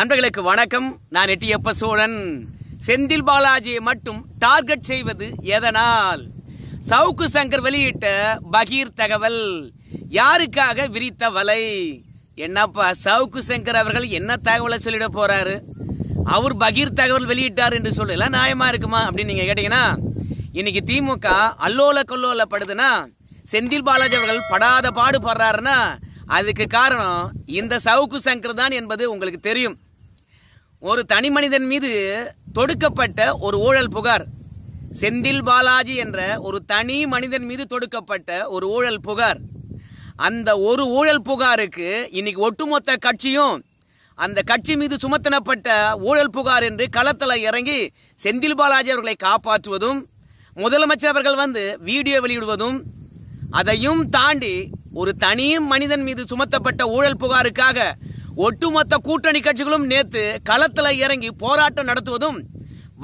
நண்பர்களுக்கு வணக்கம் நான் எட்டியப்ப சோழன் செந்தில் பாலாஜியை மட்டும் டார்கெட் செய்வது எதனால் சவுக்கு சங்கர் வெளியிட்ட பகீர் தகவல் யாருக்காக விரித்த வலை என்னப்பா சவுக்கு சங்கர் அவர்கள் என்ன தகவலை சொல்லிட போறாரு அவர் பகீர் தகவல் வெளியிட்டார் என்று சொல்லலாம் நியாயமா இருக்குமா அப்படின்னு நீங்க கேட்டீங்கன்னா இன்னைக்கு திமுக அல்லோல கொல்லோல படுதுன்னா செந்தில் பாலாஜி அவர்கள் படாத பாடு படுறாருன்னா அதுக்கு காரணம் இந்த சவுக்கு சங்கர் தான் என்பது உங்களுக்கு தெரியும் ஒரு தனி மனிதன் மீது தொடுக்கப்பட்ட ஒரு ஊழல் புகார் செந்தில் பாலாஜி என்ற ஒரு தனி மனிதன் மீது தொடுக்கப்பட்ட ஒரு ஊழல் புகார் அந்த ஒரு ஊழல் புகாருக்கு இன்னைக்கு ஒட்டுமொத்த கட்சியும் அந்த கட்சி மீது சுமத்தனப்பட்ட ஊழல் புகார் என்று களத்தில் இறங்கி செந்தில் பாலாஜி அவர்களை காப்பாற்றுவதும் முதலமைச்சர் அவர்கள் வந்து வீடியோ வெளியிடுவதும் அதையும் தாண்டி ஒரு தனி மனிதன் மீது சுமத்தப்பட்ட ஊழல் புகாருக்காக ஒட்டுமொத்த கூட்டணி கட்சிகளும் நேற்று களத்தில் இறங்கி போராட்டம் நடத்துவதும்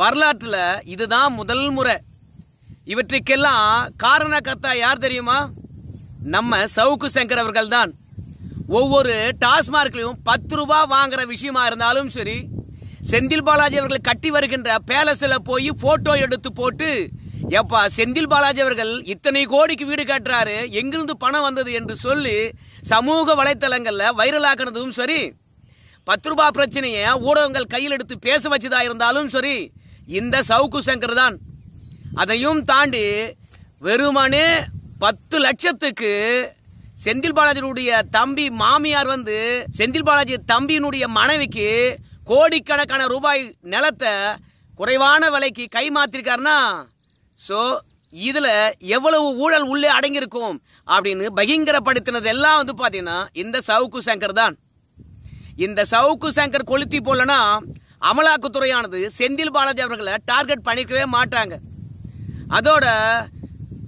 வரலாற்றில் இதுதான் முதல் முறை இவற்றுக்கெல்லாம் காரணக்கர்த்தா யார் தெரியுமா நம்ம சவுக்கு சங்கர் அவர்கள் தான் ஒவ்வொரு டாஸ்மார்க்லையும் பத்து ரூபா வாங்குற விஷயமா இருந்தாலும் சரி செந்தில் பாலாஜி அவர்கள் கட்டி வருகின்ற பேலஸில் போய் ஃபோட்டோ எடுத்து போட்டு ஏப்பா செந்தில் பாலாஜி அவர்கள் இத்தனை கோடிக்கு வீடு கட்டுறாரு எங்கிருந்து பணம் வந்தது என்று சொல்லி சமூக வலைத்தளங்களில் வைரலாக்கினதும் சரி பத்து ரூபா பிரச்சனையை ஊடகங்கள் கையில் எடுத்து பேச வச்சதா இருந்தாலும் சரி இந்த சவுக்கு சங்கர் தான் அதையும் தாண்டி வெறுமனே பத்து லட்சத்துக்கு செந்தில் பாலாஜியினுடைய தம்பி மாமியார் வந்து செந்தில் பாலாஜி தம்பியினுடைய மனைவிக்கு கோடிக்கணக்கான ரூபாய் நிலத்தை குறைவான விலைக்கு கை மாத்திருக்காருன்னா ஸோ இதில் எவ்வளவு ஊழல் உள்ளே அடங்கியிருக்கும் அப்படின்னு பகிங்கரப்படுத்தினது எல்லாம் வந்து பார்த்தீங்கன்னா இந்த சவுக்கு சங்கர் தான் இந்த சவுக்கு சங்கர் கொளுத்தி போலனா அமலாக்கத்துறையானது செந்தில் பாலாஜி அவர்களை டார்கெட் பண்ணிக்கவே மாட்டாங்க அதோட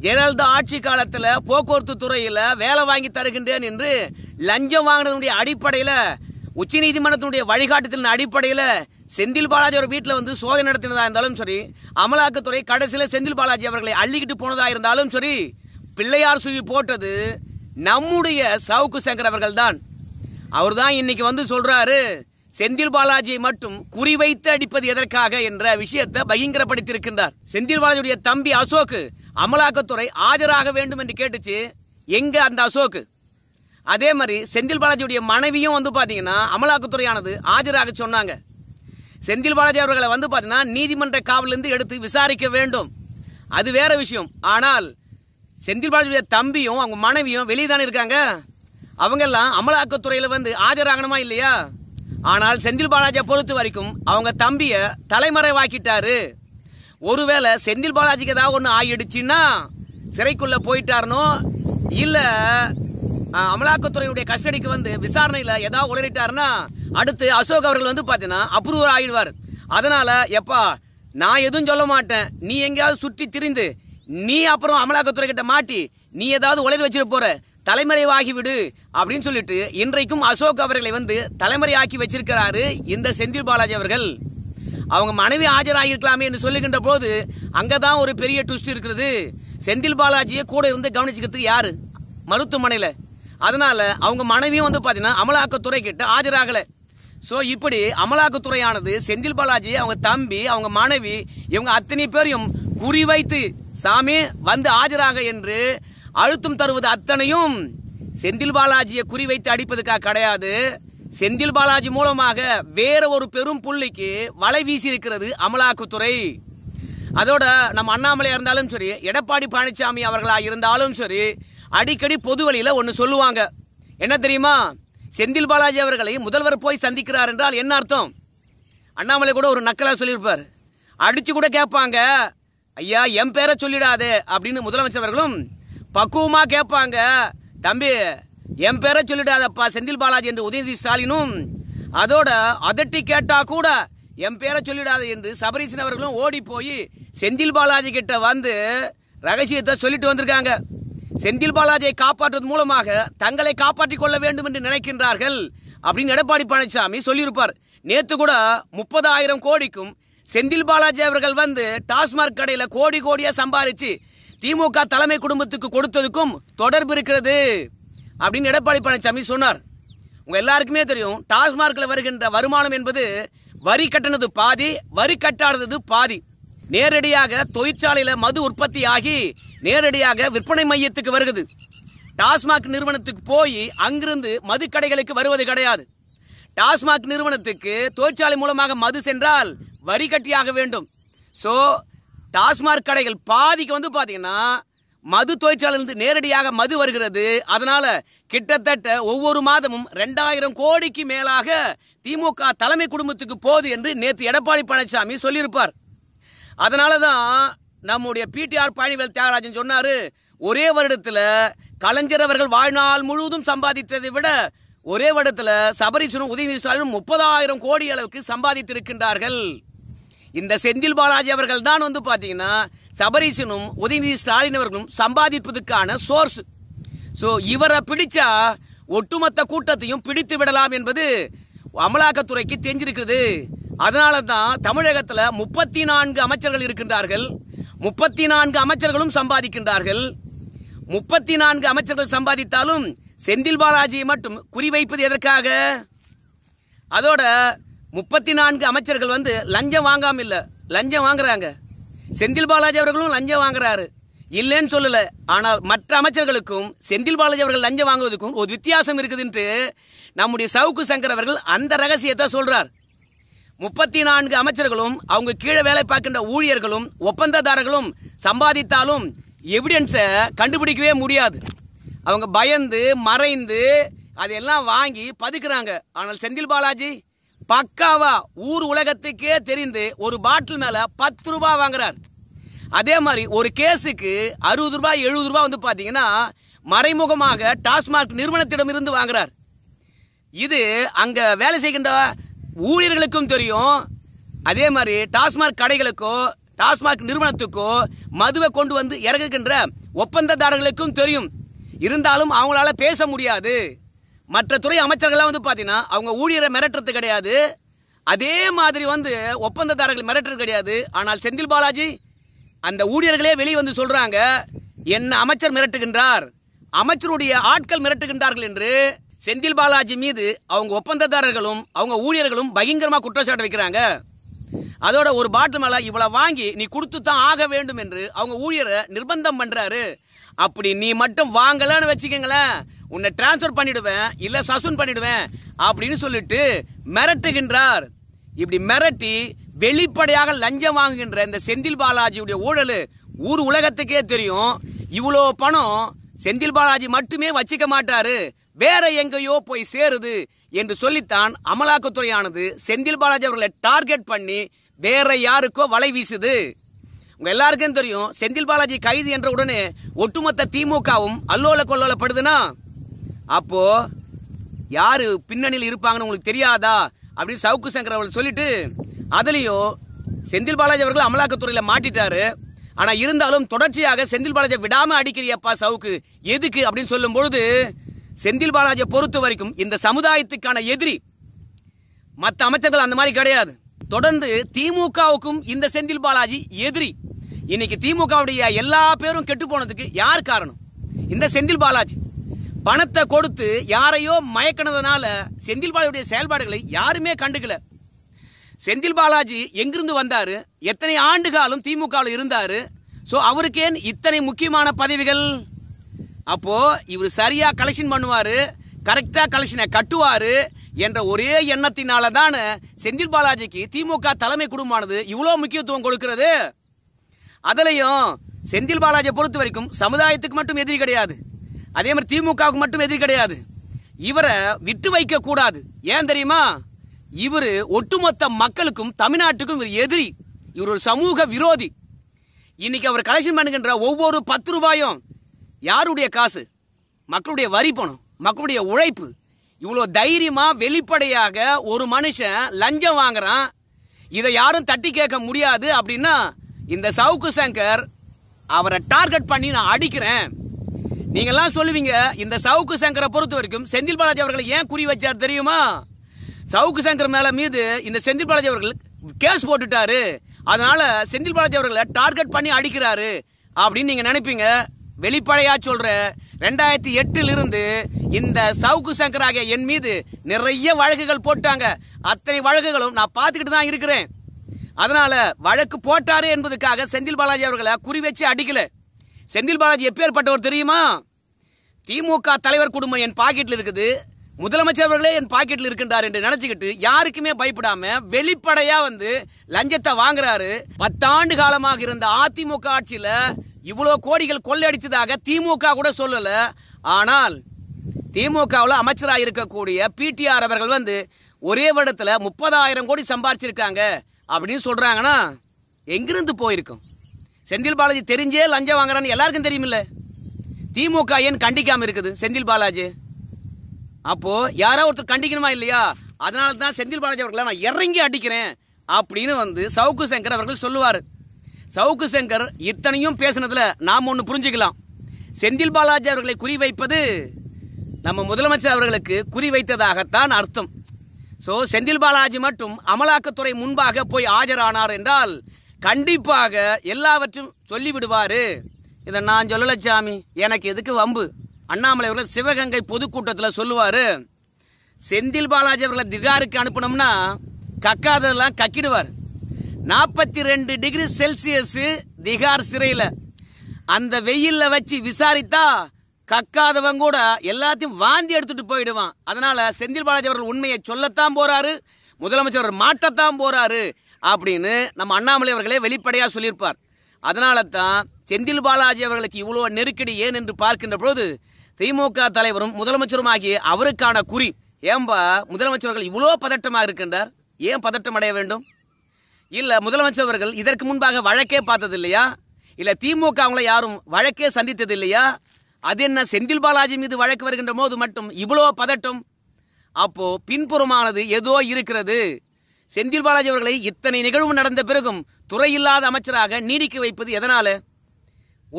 ஜெயலலிதா ஆட்சி காலத்தில் போக்குவரத்து துறையில் வேலை வாங்கி தருகின்றேன் என்று லஞ்சம் வாங்கினதுடைய அடிப்படையில் உச்சநீதிமன்றத்தினுடைய வழிகாட்டுதலின் அடிப்படையில் செந்தில் பாலாஜி அவர் வீட்டில் வந்து சோதனை நடத்தினதாக இருந்தாலும் சரி அமலாக்கத்துறை கடைசியில் செந்தில் பாலாஜி அவர்களை அள்ளிக்கிட்டு போனதாக இருந்தாலும் சரி பிள்ளையார் சுழி போட்டது நம்முடைய சவுக்கு சங்கர் அவர்கள் தான் அவர் தான் இன்னைக்கு வந்து சொல்கிறாரு செந்தில் பாலாஜியை மட்டும் குறிவைத்து அடிப்பது எதற்காக என்ற விஷயத்தை பகிங்கரப்படுத்தியிருக்கின்றார் செந்தில் பாலாஜியுடைய தம்பி அசோக்கு அமலாக்கத்துறை ஆஜராக வேண்டும் என்று கேட்டுச்சு எங்கே அந்த அசோக்கு அதே மாதிரி செந்தில் பாலாஜியுடைய மனைவியும் வந்து பார்த்தீங்கன்னா அமலாக்கத்துறையானது ஆஜராக சொன்னாங்க செந்தில் பாலாஜி அவர்களை வந்து பார்த்தீங்கன்னா நீதிமன்ற காவலிருந்து எடுத்து விசாரிக்க வேண்டும் அது வேற விஷயம் ஆனால் செந்தில் பாலாஜியுடைய தம்பியும் அவங்க மனைவியும் வெளியே தானே இருக்காங்க அவங்கெல்லாம் அமலாக்கத்துறையில் வந்து ஆஜராகணுமா இல்லையா ஆனால் செந்தில் பாலாஜியை பொறுத்த வரைக்கும் அவங்க தம்பியை தலைமறைவாக்கிட்டாரு ஒருவேளை செந்தில் பாலாஜிக்கு ஏதாவது ஒன்று ஆயிடுச்சுன்னா சிறைக்குள்ளே போயிட்டாருனோ இல்லை அமலாக்கத்துறையுடைய கஸ்டடிக்கு வந்து விசாரணையில் ஏதாவது உளறிட்டாருன்னா அடுத்து அசோக் அவர்கள் வந்து பார்த்தீங்கன்னா அப்ரூவர் ஆகிடுவார் அதனால் எப்பா நான் எதுவும் சொல்ல மாட்டேன் நீ எங்கேயாவது சுற்றி திரிந்து நீ அப்புறம் அமலாக்கத்துறை கிட்ட மாட்டி நீ ஏதாவது உளறி வச்சுட்டு போகிற தலைமறைவாகிவிடு அப்படின்னு சொல்லிட்டு இன்றைக்கும் அசோக் அவர்களை வந்து ஆக்கி வச்சிருக்கிறாரு இந்த செந்தில் பாலாஜி அவர்கள் அவங்க மனைவி ஆஜராகிருக்கலாமே என்று சொல்லுகின்ற போது அங்கே தான் ஒரு பெரிய ட்விஸ்ட் இருக்கிறது செந்தில் பாலாஜியை கூட இருந்து கவனிச்சுக்கிறதுக்கு யார் மருத்துவமனையில் அதனால் அவங்க மனைவியும் வந்து பார்த்தீங்கன்னா அமலாக்கத்துறை கிட்ட ஆஜராகலை ஸோ இப்படி அமலாக்கத்துறையானது செந்தில் பாலாஜி அவங்க தம்பி அவங்க மனைவி இவங்க அத்தனை பேரையும் குறிவைத்து சாமி வந்து ஆஜராக என்று அழுத்தம் தருவது அத்தனையும் செந்தில் பாலாஜியை குறிவைத்து அடிப்பதுக்காக கிடையாது செந்தில் பாலாஜி மூலமாக வேற ஒரு பெரும் புள்ளிக்கு வலை வீசி இருக்கிறது அமலாக்கத்துறை அதோட நம்ம அண்ணாமலையாக இருந்தாலும் சரி எடப்பாடி பழனிசாமி அவர்களாக இருந்தாலும் சரி அடிக்கடி பொது வழியில் ஒன்று சொல்லுவாங்க என்ன தெரியுமா செந்தில் பாலாஜி அவர்களை முதல்வர் போய் சந்திக்கிறார் என்றால் என்ன அர்த்தம் அண்ணாமலை கூட ஒரு நக்கலாக சொல்லியிருப்பார் அடித்து கூட கேட்பாங்க ஐயா என் பேரை சொல்லிடாதே அப்படின்னு முதலமைச்சர் அவர்களும் பக்குவமாக கேட்பாங்க தம்பி என் பேரை சொல்லிடாதப்பா செந்தில் பாலாஜி என்று உதயநிதி ஸ்டாலினும் அதோட அதட்டி கேட்டால் கூட என் பேரை சொல்லிடாது என்று சபரீசன் அவர்களும் ஓடி போய் செந்தில் பாலாஜி கிட்ட வந்து ரகசியத்தை சொல்லிட்டு வந்திருக்காங்க செந்தில் பாலாஜியை காப்பாற்றுவது மூலமாக தங்களை காப்பாற்றிக் கொள்ள வேண்டும் என்று நினைக்கின்றார்கள் அப்படின்னு எடப்பாடி பழனிசாமி சொல்லியிருப்பார் நேற்று கூட முப்பதாயிரம் கோடிக்கும் செந்தில் பாலாஜி அவர்கள் வந்து டாஸ்மாக் கடையில் கோடி கோடியாக சம்பாரித்து திமுக தலைமை குடும்பத்துக்கு கொடுத்ததுக்கும் தொடர்பு இருக்கிறது அப்படின்னு எடப்பாடி பழனிசாமி சொன்னார் உங்கள் எல்லாருக்குமே தெரியும் டாஸ்மார்க்கில் வருகின்ற வருமானம் என்பது வரி கட்டினது பாதி வரி கட்டாதது பாதி நேரடியாக தொழிற்சாலையில் மது உற்பத்தி ஆகி நேரடியாக விற்பனை மையத்துக்கு வருகிறது டாஸ்மாக் நிறுவனத்துக்கு போய் அங்கிருந்து மதுக்கடைகளுக்கு வருவது கிடையாது டாஸ்மாக் நிறுவனத்துக்கு தொழிற்சாலை மூலமாக மது சென்றால் வரி கட்டியாக வேண்டும் ஸோ டாஸ்மாக் கடைகள் பாதிக்கு வந்து பார்த்தீங்கன்னா மது தொழிற்சாலையிலிருந்து நேரடியாக மது வருகிறது அதனால் கிட்டத்தட்ட ஒவ்வொரு மாதமும் ரெண்டாயிரம் கோடிக்கு மேலாக திமுக தலைமை குடும்பத்துக்கு போகுது என்று நேற்று எடப்பாடி பழனிசாமி சொல்லியிருப்பார் அதனால தான் நம்முடைய பிடிஆர் பழனிவேல் தியாகராஜன் சொன்னார் ஒரே வருடத்தில் கலைஞர் அவர்கள் வாழ்நாள் முழுவதும் சம்பாதித்ததை விட ஒரே வருடத்தில் சபரீசனும் உதயநிதி ஸ்டாலினும் முப்பதாயிரம் கோடி அளவுக்கு சம்பாதித்திருக்கின்றார்கள் இந்த செந்தில் பாலாஜி அவர்கள் தான் வந்து பார்த்தீங்கன்னா சபரிசனும் உதயநிதி ஸ்டாலின் அவர்களும் சம்பாதிப்பதற்கான சோர்ஸ் ஸோ இவரை பிடிச்சா ஒட்டுமொத்த கூட்டத்தையும் பிடித்து விடலாம் என்பது அமலாக்கத்துறைக்கு தெரிஞ்சிருக்கிறது அதனால தான் தமிழகத்தில் முப்பத்தி நான்கு அமைச்சர்கள் இருக்கின்றார்கள் முப்பத்தி நான்கு அமைச்சர்களும் சம்பாதிக்கின்றார்கள் முப்பத்தி நான்கு அமைச்சர்கள் சம்பாதித்தாலும் செந்தில் பாலாஜியை மட்டும் குறிவைப்பது எதற்காக அதோட முப்பத்தி நான்கு அமைச்சர்கள் வந்து லஞ்சம் வாங்காமல் இல்லை லஞ்சம் வாங்குறாங்க செந்தில் பாலாஜி அவர்களும் லஞ்சம் வாங்குறாரு இல்லைன்னு சொல்லலை ஆனால் மற்ற அமைச்சர்களுக்கும் செந்தில் பாலாஜி அவர்கள் லஞ்சம் வாங்குவதற்கும் ஒரு வித்தியாசம் இருக்குதுன்ட்டு நம்முடைய சவுக்கு சங்கர் அவர்கள் அந்த ரகசியத்தை சொல்கிறார் முப்பத்தி நான்கு அமைச்சர்களும் அவங்க கீழே வேலை பார்க்கின்ற ஊழியர்களும் ஒப்பந்ததாரர்களும் சம்பாதித்தாலும் எவிடன்ஸை கண்டுபிடிக்கவே முடியாது அவங்க பயந்து மறைந்து அதையெல்லாம் வாங்கி பதுக்குறாங்க ஆனால் செந்தில் பாலாஜி பக்காவா ஊர் உலகத்துக்கே தெரிந்து ஒரு பாட்டில் மேலே பத்து ரூபா வாங்குறார் அதே மாதிரி ஒரு கேஸுக்கு அறுபது ரூபாய் எழுபது ரூபாய் வந்து பார்த்தீங்கன்னா மறைமுகமாக டாஸ்மாக் நிறுவனத்திடமிருந்து வாங்குறார் இது அங்கே வேலை செய்கின்ற ஊழியர்களுக்கும் தெரியும் அதே மாதிரி டாஸ்மாக் கடைகளுக்கோ டாஸ்மாக் நிறுவனத்துக்கோ மதுவை கொண்டு வந்து இறங்குகின்ற ஒப்பந்ததாரர்களுக்கும் தெரியும் இருந்தாலும் அவங்களால பேச முடியாது மற்ற துறை அமைச்சர்கள்லாம் வந்து பார்த்தீங்கன்னா அவங்க ஊழியரை மிரட்டுறது கிடையாது அதே மாதிரி வந்து ஒப்பந்ததாரர்கள் மிரட்டுறது கிடையாது ஆனால் செந்தில் பாலாஜி அந்த ஊழியர்களே வெளியே வந்து சொல்கிறாங்க என்ன அமைச்சர் மிரட்டுகின்றார் அமைச்சருடைய ஆட்கள் மிரட்டுகின்றார்கள் என்று செந்தில் பாலாஜி மீது அவங்க ஒப்பந்ததாரர்களும் அவங்க ஊழியர்களும் பயங்கரமாக குற்றச்சாட்டு வைக்கிறாங்க அதோட ஒரு பாட்டில் மேலே இவ்வளோ வாங்கி நீ கொடுத்து தான் ஆக வேண்டும் என்று அவங்க ஊழியரை நிர்பந்தம் பண்ணுறாரு அப்படி நீ மட்டும் வாங்கலன்னு வச்சுக்கோங்களேன் உன்னை டிரான்ஸ்ஃபர் பண்ணிவிடுவேன் இல்லை சசூன் பண்ணிவிடுவேன் அப்படின்னு சொல்லிட்டு மிரட்டுகின்றார் இப்படி மிரட்டி வெளிப்படையாக லஞ்சம் வாங்குகின்ற இந்த செந்தில் பாலாஜியுடைய ஊழல் ஊர் உலகத்துக்கே தெரியும் இவ்வளோ பணம் செந்தில் பாலாஜி மட்டுமே வச்சுக்க மாட்டாரு வேற எங்கேயோ போய் சேருது என்று சொல்லித்தான் அமலாக்கத்துறையானது செந்தில் பாலாஜி அவர்களை டார்கெட் பண்ணி வேற யாருக்கோ வலை வீசுது உங்கள் எல்லாருக்கும் தெரியும் செந்தில் பாலாஜி கைது என்ற உடனே ஒட்டுமொத்த திமுகவும் அல்லோல கொல்லோலப்படுதுன்னா அப்போ யார் பின்னணியில் இருப்பாங்கன்னு உங்களுக்கு தெரியாதா அப்படின்னு சவுக்கு சங்கர் அவர்கள் சொல்லிட்டு அதுலேயும் செந்தில் பாலாஜி அவர்கள் அமலாக்கத்துறையில் மாட்டிட்டாரு ஆனால் இருந்தாலும் தொடர்ச்சியாக செந்தில் பாலாஜி விடாமல் அடிக்கிறியப்பா சவுக்கு எதுக்கு அப்படின்னு சொல்லும் பொழுது செந்தில் பாலாஜியை பொறுத்த வரைக்கும் இந்த சமுதாயத்துக்கான எதிரி மற்ற அமைச்சர்கள் அந்த மாதிரி கிடையாது தொடர்ந்து திமுகவுக்கும் இந்த செந்தில் பாலாஜி எதிரி இன்னைக்கு திமுகவுடைய எல்லா பேரும் கெட்டு போனதுக்கு யார் காரணம் இந்த செந்தில் பாலாஜி பணத்தை கொடுத்து யாரையோ மயக்கினதுனால செந்தில் பாலாஜியுடைய செயல்பாடுகளை யாருமே கண்டுக்கல செந்தில் பாலாஜி எங்கிருந்து வந்தார் எத்தனை ஆண்டு காலம் திமுகவில் இருந்தார் ஸோ அவருக்கேன் இத்தனை முக்கியமான பதவிகள் அப்போது இவர் சரியாக கலெக்ஷன் பண்ணுவார் கரெக்டாக கலெக்ஷனை கட்டுவார் என்ற ஒரே எண்ணத்தினால தான் செந்தில் பாலாஜிக்கு திமுக தலைமை குடும்பமானது இவ்வளோ முக்கியத்துவம் கொடுக்கிறது அதுலேயும் செந்தில் பாலாஜியை பொறுத்த வரைக்கும் சமுதாயத்துக்கு மட்டும் எதிரி கிடையாது அதே மாதிரி திமுகவுக்கு மட்டும் எதிரி கிடையாது இவரை விட்டு வைக்கக்கூடாது ஏன் தெரியுமா இவர் ஒட்டுமொத்த மக்களுக்கும் தமிழ்நாட்டுக்கும் இவர் எதிரி இவர் ஒரு சமூக விரோதி இன்னைக்கு அவர் கலெக்ஷன் பண்ணுகின்ற ஒவ்வொரு பத்து ரூபாயும் யாருடைய காசு மக்களுடைய வரி பணம் மக்களுடைய உழைப்பு இவ்வளோ தைரியமாக வெளிப்படையாக ஒரு மனுஷன் லஞ்சம் வாங்குறான் இதை யாரும் தட்டி கேட்க முடியாது அப்படின்னா இந்த சவுக்கு சங்கர் அவரை டார்கெட் பண்ணி நான் அடிக்கிறேன் நீங்கள்லாம் சொல்லுவீங்க இந்த சவுக்கு சங்கரை பொறுத்த வரைக்கும் செந்தில் பாலாஜி அவர்களை ஏன் குறி வச்சார் தெரியுமா சவுக்கு சங்கர் மேலே மீது இந்த செந்தில் பாலாஜி அவர்கள் கேஸ் போட்டுட்டாரு அதனால் செந்தில் பாலாஜி அவர்களை டார்கெட் பண்ணி அடிக்கிறாரு அப்படின்னு நீங்கள் நினைப்பீங்க வெளிப்படையா சொல்ற ரெண்டாயிரத்தி இருந்து இந்த சவுக்கு சங்கர் ஆகிய என் மீது நிறைய வழக்குகள் போட்டாங்க அத்தனை வழக்குகளும் நான் பார்த்துக்கிட்டு தான் இருக்கிறேன் அதனால் வழக்கு போட்டாரு என்பதுக்காக செந்தில் பாலாஜி அவர்களை குறி வச்சு அடிக்கல செந்தில் பாலாஜி எப்பேற்பட்டவர் தெரியுமா திமுக தலைவர் குடும்பம் என் பாக்கெட்டில் இருக்குது முதலமைச்சர் அவர்களே என் பாக்கெட்டில் இருக்கின்றார் என்று நினைச்சுக்கிட்டு யாருக்குமே பயப்படாம வெளிப்படையா வந்து லஞ்சத்தை வாங்குறாரு பத்தாண்டு காலமாக இருந்த அதிமுக ஆட்சியில இவ்வளோ கோடிகள் கொள்ளையடிச்சதாக திமுக கூட சொல்லல ஆனால் திமுகவில் அமைச்சராக இருக்கக்கூடிய பிடிஆர் அவர்கள் வந்து ஒரே வருடத்தில் முப்பதாயிரம் கோடி சம்பாரிச்சிருக்காங்க அப்படின்னு சொல்கிறாங்கன்னா எங்கிருந்து போயிருக்கும் செந்தில் பாலாஜி தெரிஞ்சே லஞ்சம் வாங்குறான்னு எல்லாருக்கும் தெரியுமில்ல திமுக ஏன் கண்டிக்காமல் இருக்குது செந்தில் பாலாஜி அப்போது யாரோ ஒருத்தர் கண்டிக்கணுமா இல்லையா அதனால தான் செந்தில் பாலாஜி அவர்களை நான் இறங்கி அடிக்கிறேன் அப்படின்னு வந்து சவுக்கு சங்கர் அவர்கள் சொல்லுவார் சவுக்கு சங்கர் இத்தனையும் பேசுனதில் நாம் ஒன்று புரிஞ்சுக்கலாம் செந்தில் பாலாஜி அவர்களை குறிவைப்பது நம்ம முதலமைச்சர் அவர்களுக்கு குறிவைத்ததாகத்தான் அர்த்தம் ஸோ செந்தில் பாலாஜி மட்டும் அமலாக்கத்துறை முன்பாக போய் ஆஜரானார் என்றால் கண்டிப்பாக எல்லாவற்றும் சொல்லிவிடுவார் இதை நான் சொல்லலை சாமி எனக்கு எதுக்கு வம்பு அண்ணாமலை அவர்கள் சிவகங்கை பொதுக்கூட்டத்தில் சொல்லுவார் செந்தில் பாலாஜி அவர்களை திகாருக்கு அனுப்பினோம்னா கக்காததெல்லாம் கக்கிடுவார் நாற்பத்தி ரெண்டு டிகிரி செல்சியஸு திகார் சிறையில் அந்த வெயிலில் வச்சு விசாரித்தா கக்காதவன் கூட எல்லாத்தையும் வாந்தி எடுத்துகிட்டு போயிடுவான் அதனால் செந்தில் பாலாஜி அவர்கள் உண்மையை சொல்லத்தான் போகிறாரு முதலமைச்சர் அவர் மாட்டத்தான் போகிறாரு அப்படின்னு நம்ம அண்ணாமலை அவர்களே வெளிப்படையாக சொல்லியிருப்பார் அதனால தான் செந்தில் பாலாஜி அவர்களுக்கு இவ்வளோ நெருக்கடி ஏன் என்று பார்க்கின்ற பொழுது திமுக தலைவரும் முதலமைச்சருமாகிய அவருக்கான குறி ஏன்பா முதலமைச்சர்கள் இவ்வளோ பதட்டமாக இருக்கின்றார் ஏன் பதட்டம் அடைய வேண்டும் இல்லை முதலமைச்சர் அவர்கள் இதற்கு முன்பாக வழக்கே பார்த்தது இல்லையா இல்லை திமுக அவங்கள யாரும் வழக்கே சந்தித்தது இல்லையா அது என்ன செந்தில் பாலாஜி மீது வழக்கு வருகின்ற போது மட்டும் இவ்வளோ பதட்டம் அப்போது பின்புறமானது ஏதோ இருக்கிறது செந்தில் பாலாஜி அவர்களை இத்தனை நிகழ்வு நடந்த பிறகும் துறையில்லாத அமைச்சராக நீடிக்க வைப்பது எதனால்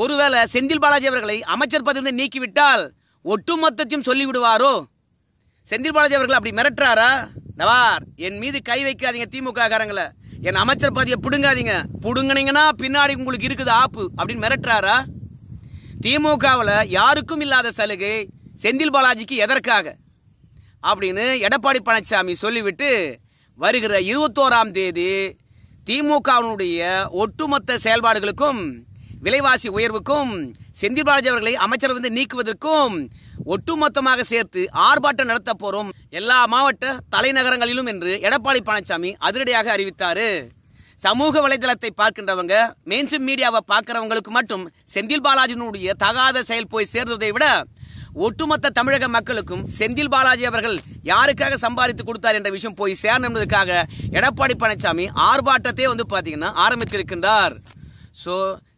ஒருவேளை செந்தில் பாலாஜி அவர்களை அமைச்சர் வந்து நீக்கிவிட்டால் ஒட்டுமொத்தத்தையும் சொல்லிவிடுவாரோ செந்தில் பாலாஜி அவர்கள் அப்படி மிரட்டுறாரா நவார் என் மீது கை வைக்காதீங்க திமுக காரங்களை என் அமைச்சர் பதவியை பிடுங்காதீங்க பிடுங்கினீங்கன்னா பின்னாடி உங்களுக்கு இருக்குது ஆப்பு அப்படின்னு மிரட்டுறாரா திமுகவில் யாருக்கும் இல்லாத சலுகை செந்தில் பாலாஜிக்கு எதற்காக அப்படின்னு எடப்பாடி பழனிசாமி சொல்லிவிட்டு வருகிற இருபத்தோராம் தேதி திமுகவினுடைய ஒட்டுமொத்த செயல்பாடுகளுக்கும் விலைவாசி உயர்வுக்கும் செந்தில் பாலாஜி அவர்களை அமைச்சர் வந்து நீக்குவதற்கும் ஒட்டுமொத்தமாக சேர்த்து ஆர்ப்பாட்டம் நடத்த போறோம் எல்லா மாவட்ட தலைநகரங்களிலும் என்று எடப்பாடி பழனிசாமி அதிரடியாக அறிவித்தார் சமூக வலைதளத்தை பார்க்கின்றவங்க மெயின்ஸ்ட்ரீம் மீடியாவை பார்க்குறவங்களுக்கு மட்டும் செந்தில் பாலாஜினுடைய தகாத செயல் போய் சேர்ந்ததை விட ஒட்டுமொத்த தமிழக மக்களுக்கும் செந்தில் பாலாஜி அவர்கள் யாருக்காக சம்பாதித்து கொடுத்தார் என்ற விஷயம் போய் சேரணும் எடப்பாடி பழனிசாமி ஆர்ப்பாட்டத்தை வந்து பார்த்தீங்கன்னா ஆரம்பித்திருக்கின்றார் ஸோ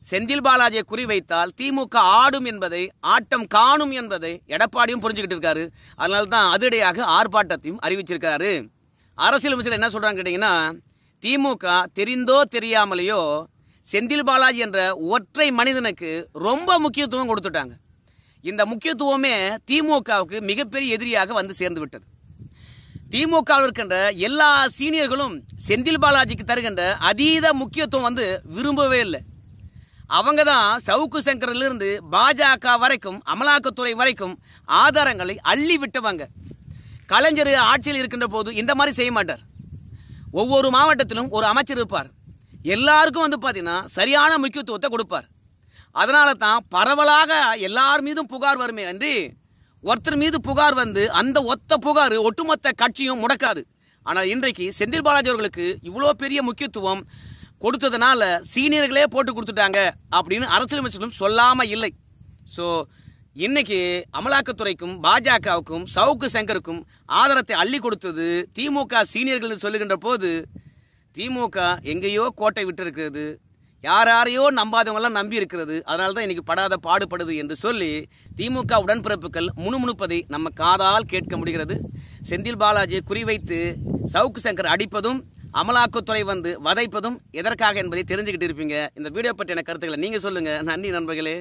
செந்தில் பாலாஜியை குறிவைத்தால் திமுக ஆடும் என்பதை ஆட்டம் காணும் என்பதை எடப்பாடியும் புரிஞ்சுக்கிட்டு இருக்காரு அதனால தான் அதிரடியாக ஆர்ப்பாட்டத்தையும் அறிவிச்சிருக்காரு அரசியல் அமைச்சர் என்ன சொல்கிறாங்க கேட்டிங்கன்னா திமுக தெரிந்தோ தெரியாமலேயோ செந்தில் பாலாஜி என்ற ஒற்றை மனிதனுக்கு ரொம்ப முக்கியத்துவம் கொடுத்துட்டாங்க இந்த முக்கியத்துவமே திமுகவுக்கு மிகப்பெரிய எதிரியாக வந்து சேர்ந்து விட்டது திமுகவில் இருக்கின்ற எல்லா சீனியர்களும் செந்தில் பாலாஜிக்கு தருகின்ற அதீத முக்கியத்துவம் வந்து விரும்பவே இல்லை அவங்க தான் சவுக்கு சங்கரிலிருந்து பாஜக வரைக்கும் அமலாக்கத்துறை வரைக்கும் ஆதாரங்களை அள்ளி விட்டவங்க கலைஞர் ஆட்சியில் இருக்கின்ற போது இந்த மாதிரி செய்ய மாட்டார் ஒவ்வொரு மாவட்டத்திலும் ஒரு அமைச்சர் இருப்பார் எல்லாருக்கும் வந்து பார்த்தீங்கன்னா சரியான முக்கியத்துவத்தை கொடுப்பார் அதனால தான் பரவலாக எல்லார் மீதும் புகார் வருமே அன்றி ஒருத்தர் மீது புகார் வந்து அந்த ஒத்த புகார் ஒட்டுமொத்த கட்சியும் முடக்காது ஆனால் இன்றைக்கு செந்தில் பாலாஜி அவர்களுக்கு இவ்வளோ பெரிய முக்கியத்துவம் கொடுத்ததுனால சீனியர்களே போட்டு கொடுத்துட்டாங்க அப்படின்னு அரசியலமைச்சர்களும் சொல்லாமல் இல்லை ஸோ இன்னைக்கு அமலாக்கத்துறைக்கும் பாஜகவுக்கும் சவுக்கு சங்கருக்கும் ஆதரத்தை அள்ளி கொடுத்தது திமுக சீனியர்கள்னு சொல்லுகின்ற போது திமுக எங்கேயோ கோட்டை விட்டு இருக்கிறது யார் யாரையோ நம்பாதவங்களாம் நம்பி இருக்கிறது அதனால தான் இன்றைக்கி படாத பாடுபடுது என்று சொல்லி திமுக உடன்பிறப்புகள் முணுமுணுப்பதை நம்ம காதால் கேட்க முடிகிறது செந்தில் பாலாஜியை குறிவைத்து சவுக்கு சங்கர் அடிப்பதும் அமலாக்கத்துறை வந்து வதைப்பதும் எதற்காக என்பதை தெரிஞ்சுக்கிட்டு இருப்பீங்க இந்த வீடியோ பற்றின கருத்துக்களை நீங்கள் சொல்லுங்கள் நன்றி நண்பர்களே